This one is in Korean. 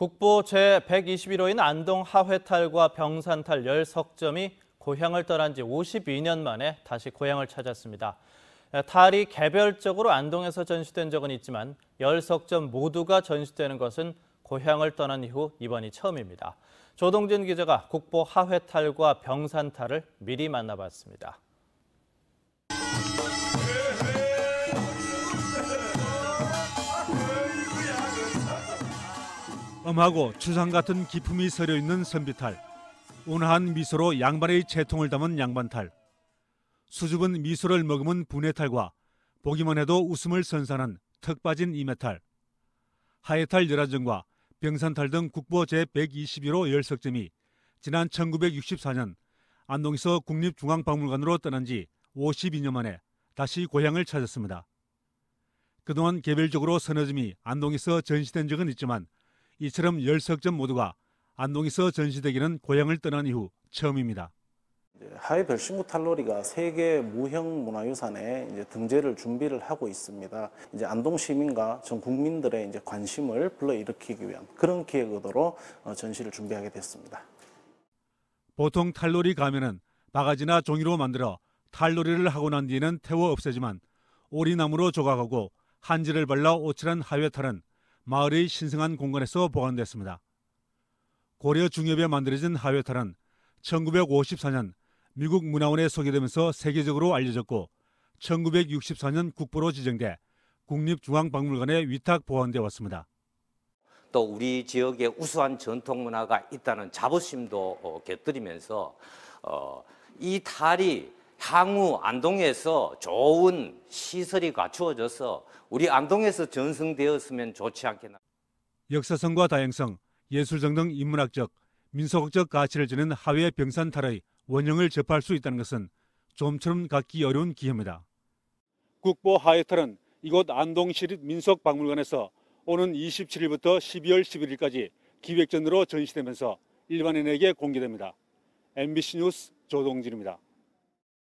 국보 제121호인 안동 하회탈과 병산탈 10석점이 고향을 떠난 지 52년 만에 다시 고향을 찾았습니다. 탈이 개별적으로 안동에서 전시된 적은 있지만 10석점 모두가 전시되는 것은 고향을 떠난 이후 이번이 처음입니다. 조동진 기자가 국보 하회탈과 병산탈을 미리 만나봤습니다. 엄하고 추상 같은 기품이 서려 있는 선비탈. 온화한 미소로 양반의 채통을 담은 양반탈. 수줍은 미소를 머금은 분해탈과 보기만 해도 웃음을 선사하는 턱 빠진 이메탈. 하해탈 열화정과 병산탈 등 국보 제121호 열석점이 지난 1964년 안동에서 국립중앙박물관으로 떠난 지 52년 만에 다시 고향을 찾았습니다. 그동안 개별적으로 서너 점이 안동에서 전시된 적은 있지만 이처럼 열석점 모두가 안동에서 전시되기는 고향을 떠난 이후 처음입니다. 하회 별신구 탈로리가 세계 무형 문화유산에 이제 등재를 준비를 하고 있습니다. 이제 안동 시민과 전 국민들의 이제 관심을 불러일으키기 위한 그런 기획 의도로 어, 전시를 준비하게 됐습니다. 보통 탈로리 가면은 바가지나 종이로 만들어 탈로리를 하고 난 뒤에는 태워 없애지만 오리나무로 조각하고 한지를 발라 오칠한 하회탈은 마을의 신성한 공간에서 보관됐습니다. 고려 중엽에 만들어진 하회탈은 1954년 미국 문화원에 소개되면서 세계적으로 알려졌고 1964년 국보로 지정돼 국립중앙박물관에 위탁 보관돼 왔습니다. 또 우리 지역의 우수한 전통 문화가 있다는 자부심도 어, 곁들이면서 어, 이 탈이 향후 안동에서 좋은 시설이 갖추어져서 우리 안동에서 전승되었으면 좋지 않겠나. 역사성과 다양성, 예술성 등 인문학적, 민속적 가치를 지닌 하회 병산탈의 원형을 접할 수 있다는 것은 좀처럼 갖기 어려운 기회입니다. 국보 하회탈은 이곳 안동시립 민속박물관에서 오는 27일부터 12월 11일까지 기획전으로 전시되면서 일반인에게 공개됩니다. MBC 뉴스 조동진입니다.